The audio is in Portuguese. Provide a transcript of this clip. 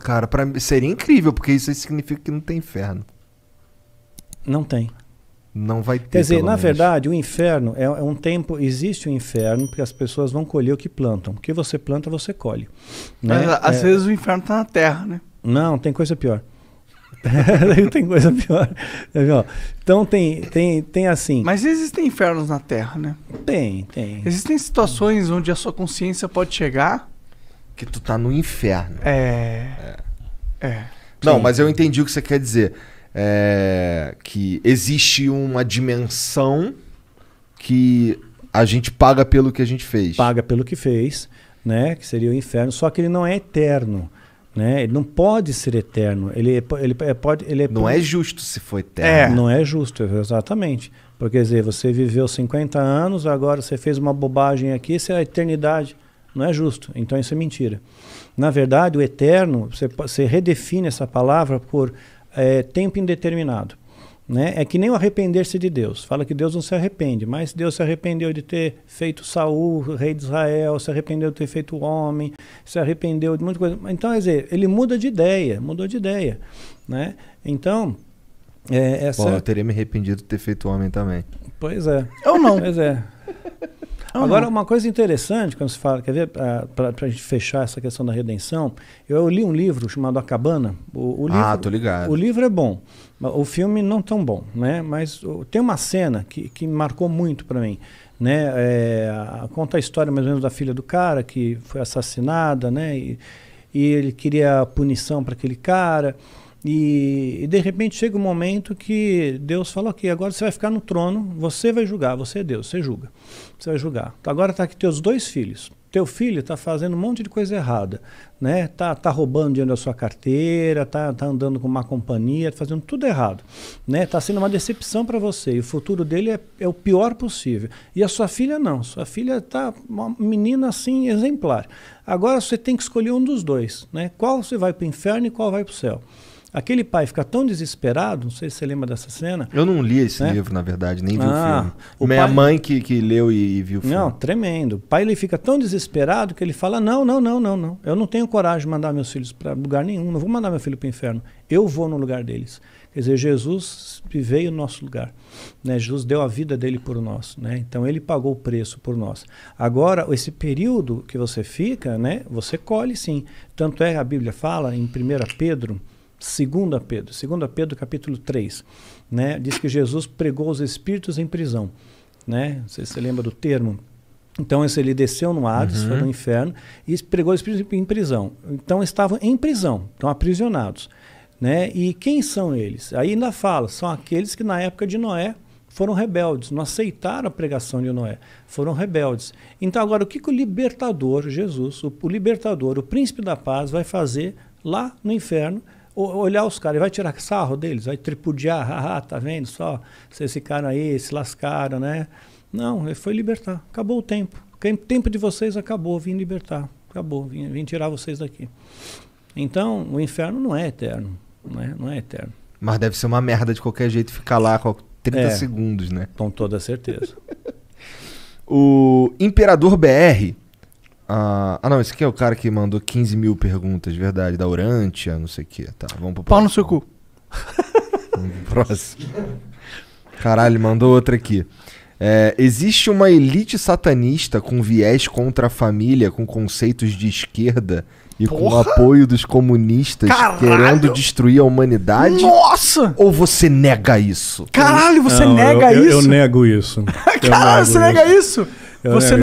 cara, pra, seria incrível, porque isso significa que não tem inferno. Não tem. Não vai ter. Quer dizer, na menos. verdade, o inferno é, é, um tempo. Existe o um inferno porque as pessoas vão colher o que plantam. O que você planta, você colhe. Né? Mas, às é... vezes o inferno está na terra, né? Não, tem coisa pior. tem coisa pior. Tá então tem, tem, tem assim. Mas existem infernos na Terra, né? Tem, tem. Existem situações onde a sua consciência pode chegar que tu tá no inferno. É. É. é. Não, mas eu entendi o que você quer dizer. É... Que existe uma dimensão que a gente paga pelo que a gente fez. Paga pelo que fez, né? Que seria o inferno. Só que ele não é eterno. Né? Ele não pode ser eterno. Ele, é ele é, pode. Ele é não é justo se for eterno. É. Não é justo, exatamente. Porque quer dizer, você viveu 50 anos, agora você fez uma bobagem aqui, isso é a eternidade não é justo. Então isso é mentira. Na verdade, o eterno, você, você redefine essa palavra por é, tempo indeterminado. Né? É que nem o arrepender-se de Deus. Fala que Deus não se arrepende, mas Deus se arrependeu de ter feito Saul, rei de Israel, se arrependeu de ter feito o homem, se arrependeu de muita coisa. Então, quer dizer, ele muda de ideia, mudou de ideia. Né? Então, é, essa... Pô, eu teria me arrependido de ter feito o homem também. Pois é. Ou não. Pois é. Agora, uma coisa interessante, quando se fala, quer ver, ah, para a gente fechar essa questão da redenção, eu li um livro chamado A Cabana. O, o ah, livro, ah, tô ligado. O livro é bom, o filme não tão bom, né? Mas o, tem uma cena que, que marcou muito para mim. Né? É, conta a história mais ou menos da filha do cara que foi assassinada, né? E, e ele queria punição para aquele cara. E, e, de repente chega um momento que Deus fala: Ok, agora você vai ficar no trono, você vai julgar, você é Deus, você julga. Você vai julgar. Então, agora está aqui teus dois filhos. Teu filho está fazendo um monte de coisa errada, né? Tá, tá roubando dinheiro da sua carteira, tá, tá andando com uma companhia, tá fazendo tudo errado, né? Tá sendo uma decepção para você. E o futuro dele é, é o pior possível. E a sua filha não. Sua filha tá uma menina assim exemplar. Agora você tem que escolher um dos dois, né? Qual você vai para o inferno e qual vai para o céu. Aquele pai fica tão desesperado, não sei se você lembra dessa cena. Eu não li esse né? livro, na verdade, nem vi ah, o filme. O Minha pai... mãe que, que leu e, e viu o filme. Não, tremendo. O pai ele fica tão desesperado que ele fala: não, não, não, não, não. Eu não tenho coragem de mandar meus filhos para lugar nenhum, não vou mandar meu filho para o inferno. Eu vou no lugar deles. Quer dizer, Jesus veio no nosso lugar. Né? Jesus deu a vida dele por nós. Né? Então, ele pagou o preço por nós. Agora, esse período que você fica, né? você colhe sim. Tanto é que a Bíblia fala em 1 Pedro Segundo a Pedro, segundo a Pedro capítulo 3, né, diz que Jesus pregou os espíritos em prisão. Né? Você se lembra do termo? Então esse, ele desceu no Hades, uhum. foi no inferno, e pregou os espíritos em prisão. Então estavam em prisão, estão aprisionados. Né? E quem são eles? Aí ainda fala, são aqueles que na época de Noé foram rebeldes, não aceitaram a pregação de Noé, foram rebeldes. Então agora o que, que o libertador, Jesus, o, o libertador, o príncipe da paz vai fazer lá no inferno olhar os caras, vai tirar sarro deles, vai tripudiar, haha, ah, tá vendo só, esse cara aí, se lascaram, né? Não, ele foi libertar, acabou o tempo. O tempo de vocês acabou, vim libertar, acabou, vim, vim tirar vocês daqui. Então, o inferno não é eterno, né? não é eterno. Mas deve ser uma merda de qualquer jeito ficar lá 30 é, segundos, né? Com toda certeza. o Imperador BR ah, ah, não, esse aqui é o cara que mandou 15 mil perguntas, verdade, da Urantia, não sei o que. Tá, vamos pro próximo. Pau no seu cu. próximo. Caralho, mandou outra aqui. É, existe uma elite satanista com viés contra a família, com conceitos de esquerda e Porra? com o apoio dos comunistas Caralho. querendo destruir a humanidade? Nossa! Ou você nega isso? Caralho, você não, nega eu, isso? Eu, eu nego isso. Caralho, você isso. nega isso? Eu você